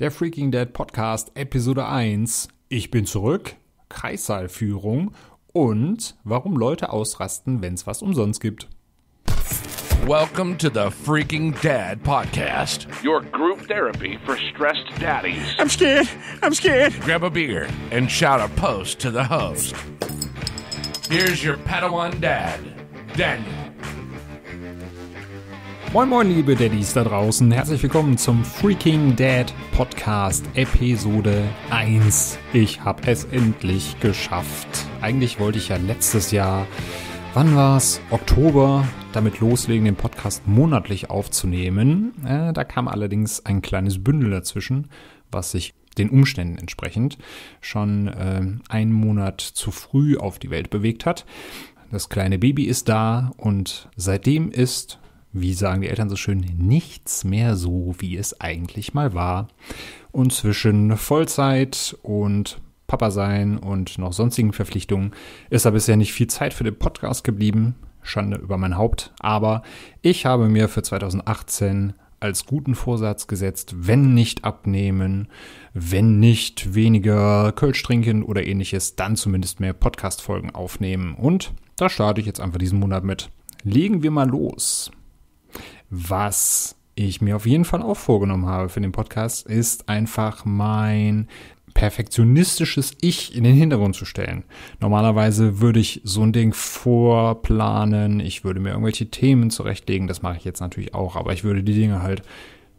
Der Freaking Dead Podcast Episode 1. Ich bin zurück, Kreissaalführung und warum Leute ausrasten, wenn es was umsonst gibt. Welcome to the Freaking Dad Podcast, your group therapy for stressed daddies. I'm scared. I'm scared. Grab a beer and shout a post to the host. Here's your Padawan dad, Daniel. Moin moin liebe Daddies da draußen, herzlich willkommen zum Freaking Dad Podcast Episode 1. Ich habe es endlich geschafft. Eigentlich wollte ich ja letztes Jahr, wann war's? Oktober, damit loslegen, den Podcast monatlich aufzunehmen. Äh, da kam allerdings ein kleines Bündel dazwischen, was sich den Umständen entsprechend schon äh, einen Monat zu früh auf die Welt bewegt hat. Das kleine Baby ist da und seitdem ist wie sagen die Eltern so schön, nichts mehr so, wie es eigentlich mal war. Und zwischen Vollzeit und Papa sein und noch sonstigen Verpflichtungen ist da bisher nicht viel Zeit für den Podcast geblieben. Schande über mein Haupt. Aber ich habe mir für 2018 als guten Vorsatz gesetzt, wenn nicht abnehmen, wenn nicht weniger Kölsch trinken oder ähnliches, dann zumindest mehr Podcast-Folgen aufnehmen. Und da starte ich jetzt einfach diesen Monat mit. Legen wir mal los. Was ich mir auf jeden Fall auch vorgenommen habe für den Podcast, ist einfach mein perfektionistisches Ich in den Hintergrund zu stellen. Normalerweise würde ich so ein Ding vorplanen, ich würde mir irgendwelche Themen zurechtlegen, das mache ich jetzt natürlich auch, aber ich würde die Dinge halt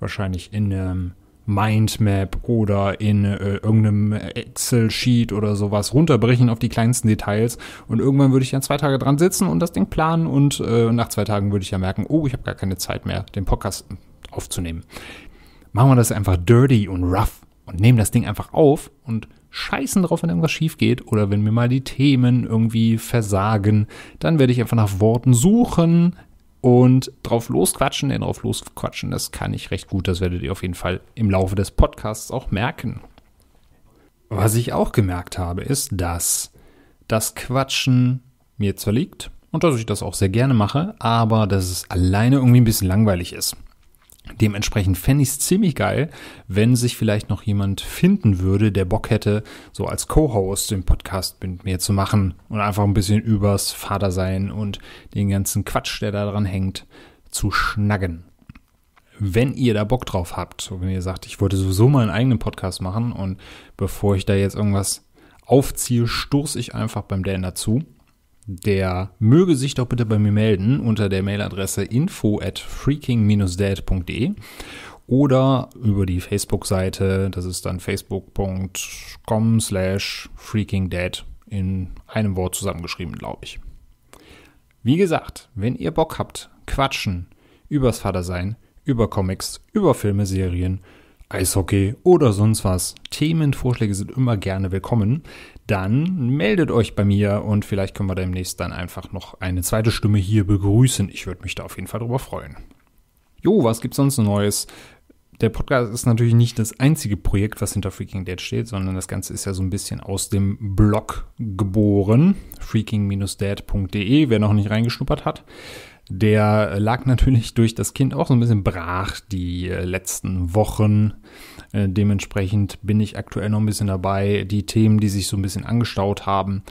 wahrscheinlich in einem Mindmap oder in äh, irgendeinem Excel-Sheet oder sowas runterbrechen auf die kleinsten Details. Und irgendwann würde ich dann zwei Tage dran sitzen und das Ding planen und äh, nach zwei Tagen würde ich ja merken, oh, ich habe gar keine Zeit mehr, den Podcast aufzunehmen. Machen wir das einfach dirty und rough und nehmen das Ding einfach auf und scheißen drauf, wenn irgendwas schief geht oder wenn mir mal die Themen irgendwie versagen. Dann werde ich einfach nach Worten suchen, und drauf losquatschen, denn drauf losquatschen, das kann ich recht gut. Das werdet ihr auf jeden Fall im Laufe des Podcasts auch merken. Was ich auch gemerkt habe, ist, dass das Quatschen mir zwar liegt und dass ich das auch sehr gerne mache, aber dass es alleine irgendwie ein bisschen langweilig ist. Dementsprechend fände ich es ziemlich geil, wenn sich vielleicht noch jemand finden würde, der Bock hätte, so als Co-Host den Podcast mit mir zu machen und einfach ein bisschen übers Vatersein und den ganzen Quatsch, der da dran hängt, zu schnacken. Wenn ihr da Bock drauf habt, wenn ihr sagt, ich wollte sowieso mal einen eigenen Podcast machen und bevor ich da jetzt irgendwas aufziehe, stoße ich einfach beim Dan dazu der möge sich doch bitte bei mir melden unter der Mailadresse info at freaking-dad.de oder über die Facebook-Seite, das ist dann facebook.com slash freakingdad in einem Wort zusammengeschrieben, glaube ich. Wie gesagt, wenn ihr Bock habt, quatschen übers Vatersein, über Comics, über Filme, Serien, Eishockey oder sonst was. Themenvorschläge sind immer gerne willkommen dann meldet euch bei mir und vielleicht können wir demnächst dann einfach noch eine zweite Stimme hier begrüßen. Ich würde mich da auf jeden Fall drüber freuen. Jo, was gibt's sonst Neues? Der Podcast ist natürlich nicht das einzige Projekt, was hinter Freaking Dead steht, sondern das Ganze ist ja so ein bisschen aus dem Blog geboren. freaking-dead.de, wer noch nicht reingeschnuppert hat. Der lag natürlich durch das Kind auch so ein bisschen brach die äh, letzten Wochen. Äh, dementsprechend bin ich aktuell noch ein bisschen dabei, die Themen, die sich so ein bisschen angestaut haben,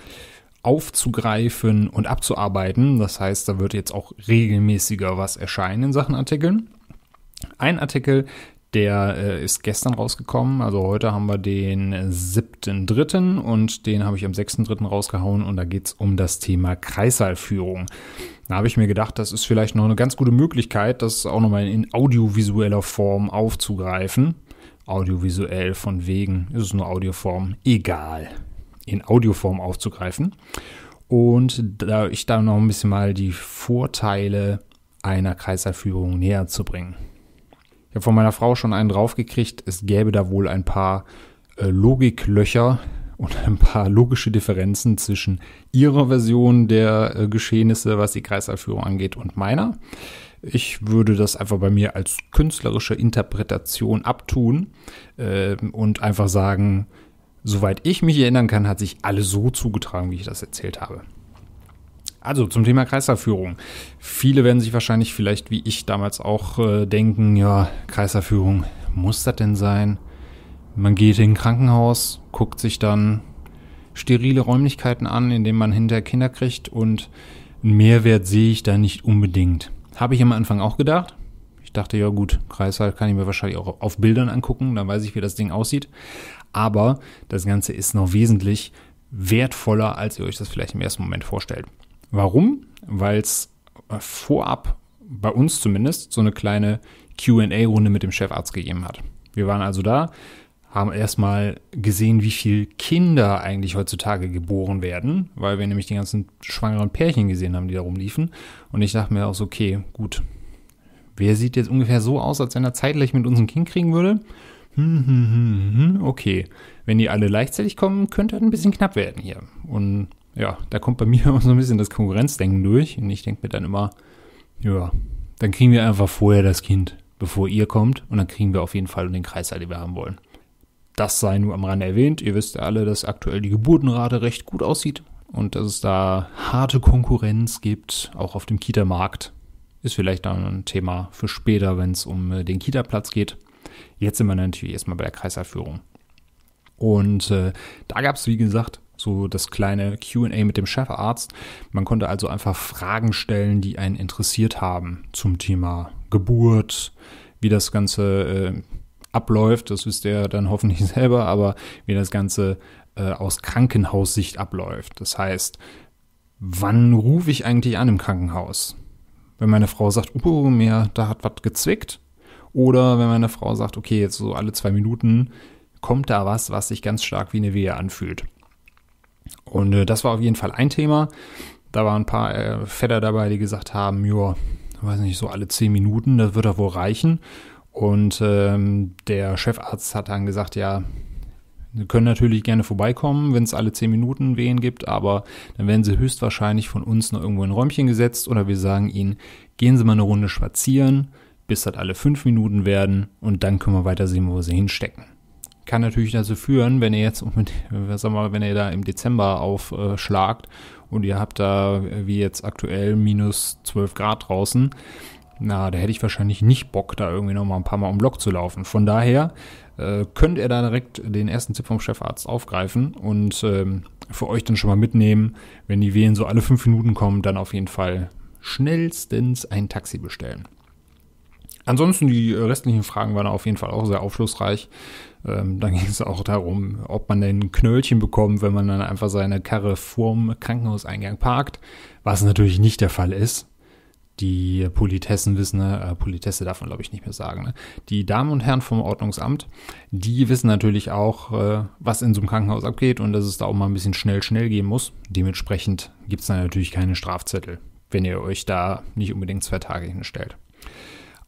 aufzugreifen und abzuarbeiten. Das heißt, da wird jetzt auch regelmäßiger was erscheinen in Sachen Artikeln. Ein Artikel, der äh, ist gestern rausgekommen, also heute haben wir den 7.3. und den habe ich am 6.3. rausgehauen und da geht es um das Thema Kreissaalführung. Da habe ich mir gedacht, das ist vielleicht noch eine ganz gute Möglichkeit, das auch nochmal in audiovisueller Form aufzugreifen. Audiovisuell von wegen, ist es nur Audioform, egal. In Audioform aufzugreifen. Und da ich da noch ein bisschen mal die Vorteile einer Kreissaalführung näher zu bringen. Ich habe von meiner Frau schon einen draufgekriegt, es gäbe da wohl ein paar äh, Logiklöcher und ein paar logische Differenzen zwischen ihrer Version der äh, Geschehnisse, was die Kreisalführung angeht, und meiner. Ich würde das einfach bei mir als künstlerische Interpretation abtun äh, und einfach sagen, soweit ich mich erinnern kann, hat sich alles so zugetragen, wie ich das erzählt habe. Also zum Thema Kreislaufführung. Viele werden sich wahrscheinlich vielleicht wie ich damals auch äh, denken, ja, Kreislaufführung, muss das denn sein? Man geht in ein Krankenhaus, guckt sich dann sterile Räumlichkeiten an, in denen man hinterher Kinder kriegt und einen Mehrwert sehe ich da nicht unbedingt. Habe ich am Anfang auch gedacht. Ich dachte, ja gut, Kreislauf kann ich mir wahrscheinlich auch auf Bildern angucken, dann weiß ich, wie das Ding aussieht. Aber das Ganze ist noch wesentlich wertvoller, als ihr euch das vielleicht im ersten Moment vorstellt. Warum? Weil es vorab, bei uns zumindest, so eine kleine QA-Runde mit dem Chefarzt gegeben hat. Wir waren also da, haben erstmal gesehen, wie viele Kinder eigentlich heutzutage geboren werden, weil wir nämlich die ganzen schwangeren Pärchen gesehen haben, die da rumliefen. Und ich dachte mir auch so, okay, gut, wer sieht jetzt ungefähr so aus, als wenn er zeitgleich mit uns ein Kind kriegen würde? Hm, hm, hm, hm, okay. Wenn die alle gleichzeitig kommen, könnte das ein bisschen knapp werden hier. Und ja, da kommt bei mir auch so ein bisschen das Konkurrenzdenken durch. Und ich denke mir dann immer, ja, dann kriegen wir einfach vorher das Kind, bevor ihr kommt. Und dann kriegen wir auf jeden Fall den Kreislauf, den wir haben wollen. Das sei nur am Rande erwähnt. Ihr wisst ja alle, dass aktuell die Geburtenrate recht gut aussieht und dass es da harte Konkurrenz gibt, auch auf dem Kita-Markt. Ist vielleicht dann ein Thema für später, wenn es um äh, den Kita-Platz geht. Jetzt sind wir natürlich erstmal bei der Kreiserführung. Und äh, da gab es, wie gesagt, so das kleine QA mit dem Chefarzt. Man konnte also einfach Fragen stellen, die einen interessiert haben zum Thema Geburt, wie das Ganze äh, abläuft, das wisst ihr dann hoffentlich selber, aber wie das Ganze äh, aus Krankenhaussicht abläuft. Das heißt, wann rufe ich eigentlich an im Krankenhaus? Wenn meine Frau sagt, oh, mir, da hat was gezwickt. Oder wenn meine Frau sagt, okay, jetzt so alle zwei Minuten kommt da was, was sich ganz stark wie eine Wehe anfühlt. Und äh, das war auf jeden Fall ein Thema. Da waren ein paar äh, Väter dabei, die gesagt haben, ja, weiß nicht, so alle zehn Minuten, das wird doch wohl reichen. Und ähm, der Chefarzt hat dann gesagt, ja, Sie können natürlich gerne vorbeikommen, wenn es alle zehn Minuten Wehen gibt, aber dann werden Sie höchstwahrscheinlich von uns noch irgendwo in ein Räumchen gesetzt oder wir sagen Ihnen, gehen Sie mal eine Runde spazieren, bis das alle fünf Minuten werden und dann können wir weiter sehen, wo wir Sie hinstecken kann natürlich dazu führen, wenn ihr jetzt, was sag mal, wenn ihr da im Dezember aufschlagt und ihr habt da äh, wie jetzt aktuell minus 12 Grad draußen, na, da hätte ich wahrscheinlich nicht Bock, da irgendwie nochmal ein paar Mal um Block zu laufen. Von daher äh, könnt ihr da direkt den ersten Tipp vom Chefarzt aufgreifen und ähm, für euch dann schon mal mitnehmen, wenn die Wehen so alle fünf Minuten kommen, dann auf jeden Fall schnellstens ein Taxi bestellen. Ansonsten die äh, restlichen Fragen waren auf jeden Fall auch sehr aufschlussreich. Ähm, dann ging es auch darum, ob man denn Knöllchen bekommt, wenn man dann einfach seine Karre vorm Krankenhauseingang parkt, was natürlich nicht der Fall ist. Die Politessen wissen, äh, Politesse darf man glaube ich nicht mehr sagen, ne? die Damen und Herren vom Ordnungsamt, die wissen natürlich auch, äh, was in so einem Krankenhaus abgeht und dass es da auch mal ein bisschen schnell, schnell gehen muss. Dementsprechend gibt es da natürlich keine Strafzettel, wenn ihr euch da nicht unbedingt zwei Tage hinstellt.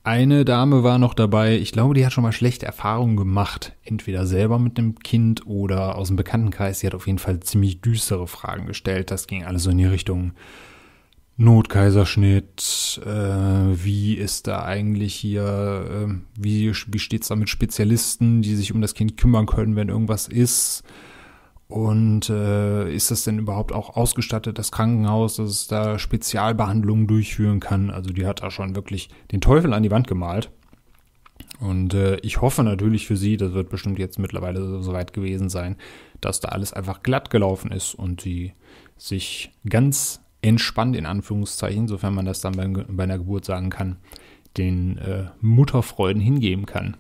Eine Dame war noch dabei, ich glaube, die hat schon mal schlechte Erfahrungen gemacht. Entweder selber mit einem Kind oder aus dem Bekanntenkreis. Sie hat auf jeden Fall ziemlich düstere Fragen gestellt. Das ging alles so in die Richtung Notkaiserschnitt. Äh, wie ist da eigentlich hier, äh, wie, wie steht es da mit Spezialisten, die sich um das Kind kümmern können, wenn irgendwas ist? Und äh, ist das denn überhaupt auch ausgestattet, das Krankenhaus, dass es da Spezialbehandlungen durchführen kann? Also die hat da schon wirklich den Teufel an die Wand gemalt. Und äh, ich hoffe natürlich für sie, das wird bestimmt jetzt mittlerweile soweit gewesen sein, dass da alles einfach glatt gelaufen ist und sie sich ganz entspannt, in Anführungszeichen, sofern man das dann bei, bei einer Geburt sagen kann, den äh, Mutterfreuden hingeben kann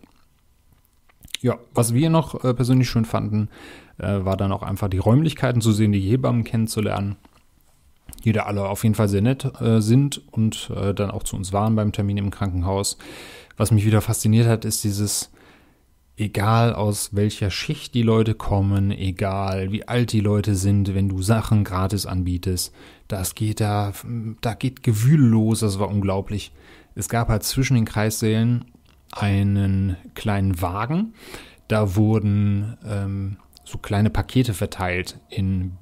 ja, was wir noch äh, persönlich schön fanden, äh, war dann auch einfach die Räumlichkeiten zu sehen, die Hebammen kennenzulernen, die da alle auf jeden Fall sehr nett äh, sind und äh, dann auch zu uns waren beim Termin im Krankenhaus. Was mich wieder fasziniert hat, ist dieses, egal aus welcher Schicht die Leute kommen, egal wie alt die Leute sind, wenn du Sachen gratis anbietest, das geht da, da geht Gewühl los, das war unglaublich. Es gab halt zwischen den Kreissälen einen kleinen Wagen. Da wurden ähm, so kleine Pakete verteilt in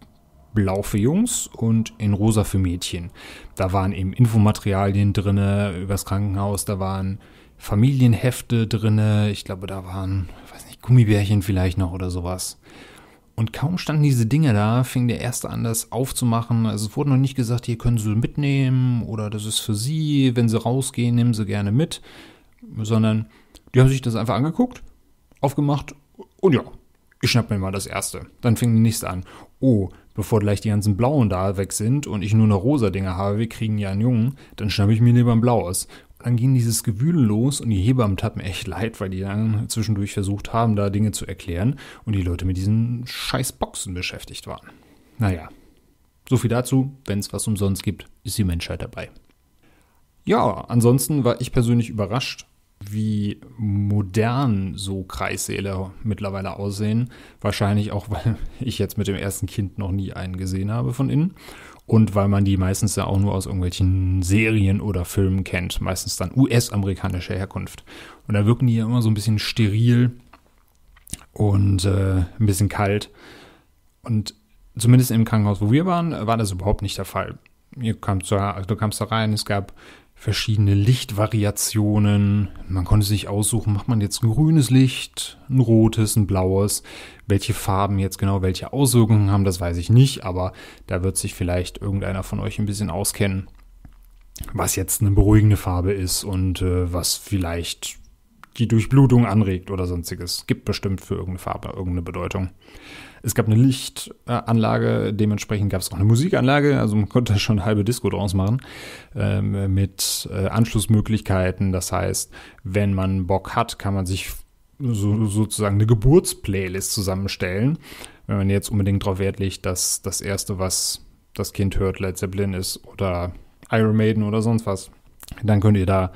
blau für Jungs und in rosa für Mädchen. Da waren eben Infomaterialien drin übers Krankenhaus, da waren Familienhefte drin. ich glaube, da waren, weiß nicht, Gummibärchen vielleicht noch oder sowas. Und kaum standen diese Dinge da, fing der Erste an, das aufzumachen. Also es wurde noch nicht gesagt, hier können Sie mitnehmen oder das ist für Sie, wenn Sie rausgehen, nehmen Sie gerne mit, sondern die haben sich das einfach angeguckt, aufgemacht und ja, ich schnapp mir mal das erste. Dann fing die nächste an. Oh, bevor gleich die ganzen blauen da weg sind und ich nur noch rosa Dinge habe, wir kriegen ja einen Jungen, dann schnapp ich mir lieber ein blaues. Und dann ging dieses Gewühl los und die Hebammen taten mir echt leid, weil die dann zwischendurch versucht haben, da Dinge zu erklären und die Leute mit diesen scheiß Boxen beschäftigt waren. Naja, so viel dazu. Wenn es was umsonst gibt, ist die Menschheit dabei. Ja, ansonsten war ich persönlich überrascht, wie modern so Kreissäle mittlerweile aussehen. Wahrscheinlich auch, weil ich jetzt mit dem ersten Kind noch nie einen gesehen habe von innen. Und weil man die meistens ja auch nur aus irgendwelchen Serien oder Filmen kennt. Meistens dann US-amerikanischer Herkunft. Und da wirken die ja immer so ein bisschen steril und äh, ein bisschen kalt. Und zumindest im Krankenhaus, wo wir waren, war das überhaupt nicht der Fall. du kamst da rein, es gab verschiedene Lichtvariationen. Man konnte sich aussuchen, macht man jetzt ein grünes Licht, ein rotes, ein blaues. Welche Farben jetzt genau welche Auswirkungen haben, das weiß ich nicht, aber da wird sich vielleicht irgendeiner von euch ein bisschen auskennen, was jetzt eine beruhigende Farbe ist und äh, was vielleicht die Durchblutung anregt oder sonstiges. Gibt bestimmt für irgendeine Farbe irgendeine Bedeutung. Es gab eine Lichtanlage, dementsprechend gab es auch eine Musikanlage, also man konnte schon eine halbe Disco draus machen, ähm, mit äh, Anschlussmöglichkeiten. Das heißt, wenn man Bock hat, kann man sich so, sozusagen eine Geburtsplaylist zusammenstellen. Wenn man jetzt unbedingt darauf Wert legt, dass das Erste, was das Kind hört, Led Zeppelin ist oder Iron Maiden oder sonst was, dann könnt ihr da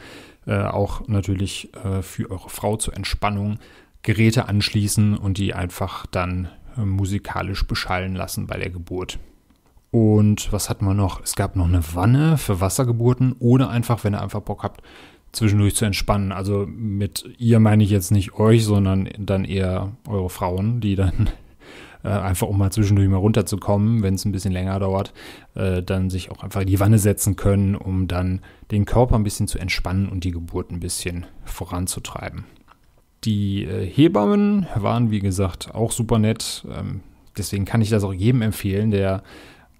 äh, auch natürlich äh, für eure Frau zur Entspannung Geräte anschließen und die einfach dann äh, musikalisch beschallen lassen bei der Geburt. Und was hatten wir noch? Es gab noch eine Wanne für Wassergeburten oder einfach, wenn ihr einfach Bock habt, zwischendurch zu entspannen. Also mit ihr meine ich jetzt nicht euch, sondern dann eher eure Frauen, die dann äh, einfach, um mal zwischendurch mal runterzukommen, wenn es ein bisschen länger dauert, äh, dann sich auch einfach in die Wanne setzen können, um dann den Körper ein bisschen zu entspannen und die Geburt ein bisschen voranzutreiben. Die äh, Hebammen waren, wie gesagt, auch super nett. Ähm, deswegen kann ich das auch jedem empfehlen, der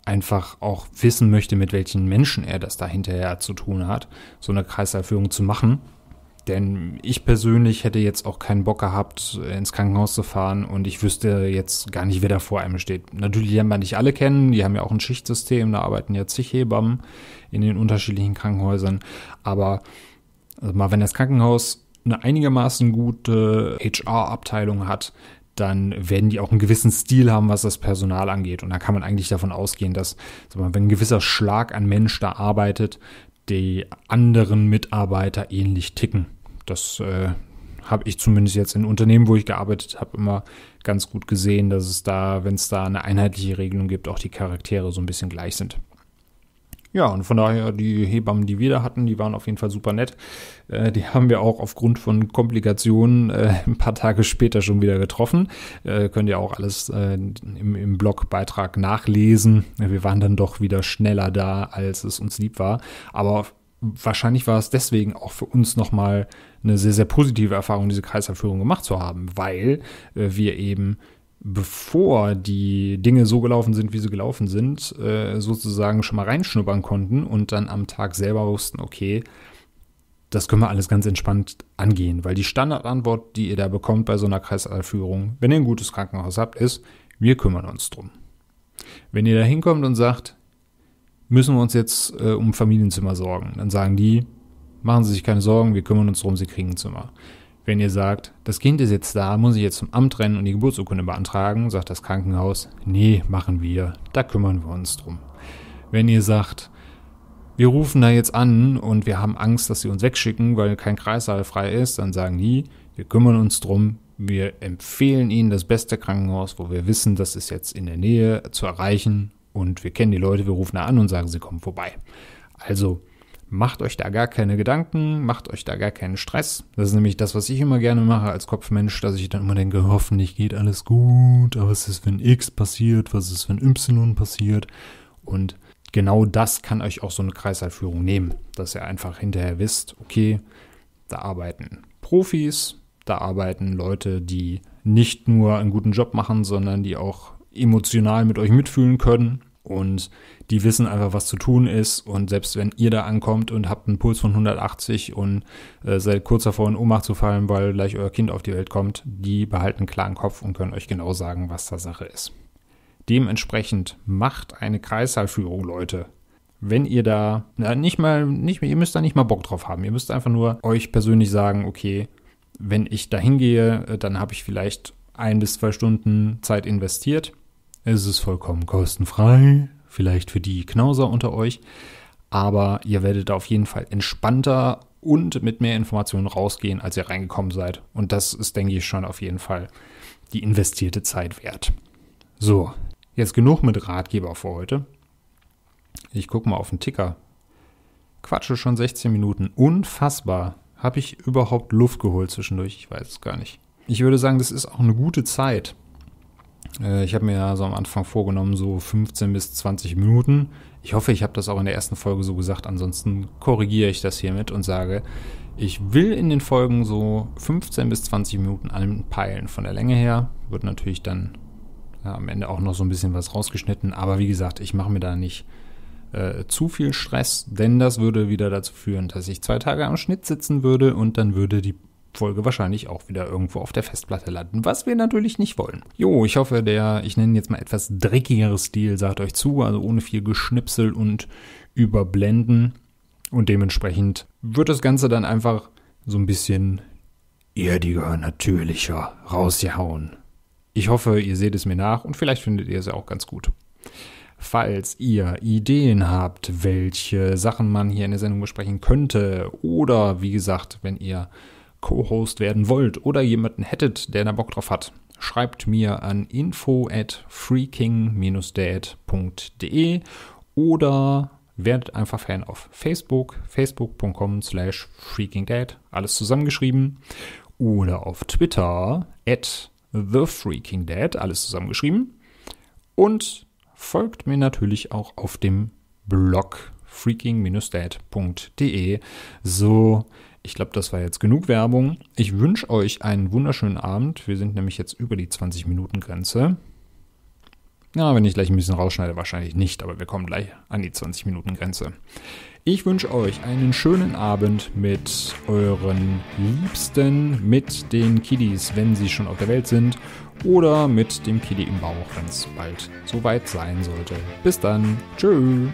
einfach auch wissen möchte, mit welchen Menschen er das da hinterher zu tun hat, so eine Kreislaufführung zu machen. Denn ich persönlich hätte jetzt auch keinen Bock gehabt, äh, ins Krankenhaus zu fahren und ich wüsste jetzt gar nicht, wer da vor einem steht. Natürlich lernen wir nicht alle kennen, die haben ja auch ein Schichtsystem, da arbeiten ja zig Hebammen in den unterschiedlichen Krankenhäusern. Aber also mal, wenn das Krankenhaus eine einigermaßen gute HR-Abteilung hat, dann werden die auch einen gewissen Stil haben, was das Personal angeht. Und da kann man eigentlich davon ausgehen, dass, wenn ein gewisser Schlag an Mensch da arbeitet, die anderen Mitarbeiter ähnlich ticken. Das äh, habe ich zumindest jetzt in Unternehmen, wo ich gearbeitet habe, immer ganz gut gesehen, dass es da, wenn es da eine einheitliche Regelung gibt, auch die Charaktere so ein bisschen gleich sind. Ja, und von daher, die Hebammen, die wir da hatten, die waren auf jeden Fall super nett. Äh, die haben wir auch aufgrund von Komplikationen äh, ein paar Tage später schon wieder getroffen. Äh, könnt ihr auch alles äh, im, im Blogbeitrag nachlesen. Wir waren dann doch wieder schneller da, als es uns lieb war. Aber wahrscheinlich war es deswegen auch für uns nochmal eine sehr, sehr positive Erfahrung, diese Kreislaufführung gemacht zu haben, weil äh, wir eben bevor die Dinge so gelaufen sind, wie sie gelaufen sind, äh, sozusagen schon mal reinschnuppern konnten und dann am Tag selber wussten, okay, das können wir alles ganz entspannt angehen, weil die Standardantwort, die ihr da bekommt bei so einer Kreisallführung, wenn ihr ein gutes Krankenhaus habt, ist, wir kümmern uns drum. Wenn ihr da hinkommt und sagt, müssen wir uns jetzt äh, um Familienzimmer sorgen, dann sagen die, machen Sie sich keine Sorgen, wir kümmern uns drum, Sie kriegen ein Zimmer. Wenn ihr sagt, das Kind ist jetzt da, muss ich jetzt zum Amt rennen und die Geburtsurkunde beantragen, sagt das Krankenhaus, nee, machen wir, da kümmern wir uns drum. Wenn ihr sagt, wir rufen da jetzt an und wir haben Angst, dass sie uns wegschicken, weil kein Kreissaal frei ist, dann sagen die, wir kümmern uns drum, wir empfehlen ihnen das beste Krankenhaus, wo wir wissen, das ist jetzt in der Nähe zu erreichen und wir kennen die Leute, wir rufen da an und sagen, sie kommen vorbei. Also macht euch da gar keine Gedanken, macht euch da gar keinen Stress. Das ist nämlich das, was ich immer gerne mache als Kopfmensch, dass ich dann immer denke, hoffentlich geht alles gut, aber was ist, wenn X passiert, was ist, wenn Y passiert und genau das kann euch auch so eine Kreislaufführung nehmen, dass ihr einfach hinterher wisst, okay, da arbeiten Profis, da arbeiten Leute, die nicht nur einen guten Job machen, sondern die auch emotional mit euch mitfühlen können und die wissen einfach, was zu tun ist. Und selbst wenn ihr da ankommt und habt einen Puls von 180 und äh, seid kurz davor, in Ohnmacht zu fallen, weil gleich euer Kind auf die Welt kommt, die behalten einen klaren Kopf und können euch genau sagen, was da Sache ist. Dementsprechend macht eine Kreißsaalführung, Leute. Wenn ihr da na, nicht mal, nicht, ihr müsst da nicht mal Bock drauf haben. Ihr müsst einfach nur euch persönlich sagen, okay, wenn ich da hingehe, äh, dann habe ich vielleicht ein bis zwei Stunden Zeit investiert es ist vollkommen kostenfrei, vielleicht für die Knauser unter euch, aber ihr werdet auf jeden Fall entspannter und mit mehr Informationen rausgehen, als ihr reingekommen seid. Und das ist, denke ich, schon auf jeden Fall die investierte Zeit wert. So, jetzt genug mit Ratgeber für heute. Ich gucke mal auf den Ticker. Quatsche schon 16 Minuten. Unfassbar. Habe ich überhaupt Luft geholt zwischendurch? Ich weiß es gar nicht. Ich würde sagen, das ist auch eine gute Zeit. Äh, ich habe mir also am Anfang vorgenommen, so 15 bis 20 Minuten. Ich hoffe, ich habe das auch in der ersten Folge so gesagt. Ansonsten korrigiere ich das hiermit und sage, ich will in den Folgen so 15 bis 20 Minuten anpeilen. Von der Länge her wird natürlich dann ja, am Ende auch noch so ein bisschen was rausgeschnitten. Aber wie gesagt, ich mache mir da nicht äh, zu viel Stress, denn das würde wieder dazu führen, dass ich zwei Tage am Schnitt sitzen würde und dann würde die Folge wahrscheinlich auch wieder irgendwo auf der Festplatte landen, was wir natürlich nicht wollen. Jo, ich hoffe, der, ich nenne jetzt mal etwas dreckigere Stil, sagt euch zu, also ohne viel Geschnipsel und Überblenden. Und dementsprechend wird das Ganze dann einfach so ein bisschen erdiger, natürlicher rausgehauen. Ich hoffe, ihr seht es mir nach und vielleicht findet ihr es ja auch ganz gut. Falls ihr Ideen habt, welche Sachen man hier in der Sendung besprechen könnte, oder wie gesagt, wenn ihr Co-Host werden wollt oder jemanden hättet, der da Bock drauf hat, schreibt mir an info at freaking-dad.de oder werdet einfach Fan auf Facebook, facebook.com slash freakingdad, alles zusammengeschrieben, oder auf Twitter at thefreakingdad, alles zusammengeschrieben. Und folgt mir natürlich auch auf dem Blog freaking-dad.de, so ich glaube, das war jetzt genug Werbung. Ich wünsche euch einen wunderschönen Abend. Wir sind nämlich jetzt über die 20-Minuten-Grenze. Na, ja, wenn ich gleich ein bisschen rausschneide, wahrscheinlich nicht, aber wir kommen gleich an die 20-Minuten-Grenze. Ich wünsche euch einen schönen Abend mit euren Liebsten, mit den Kiddies, wenn sie schon auf der Welt sind, oder mit dem Kiddie im Bauch, wenn es bald soweit sein sollte. Bis dann. Tschüss.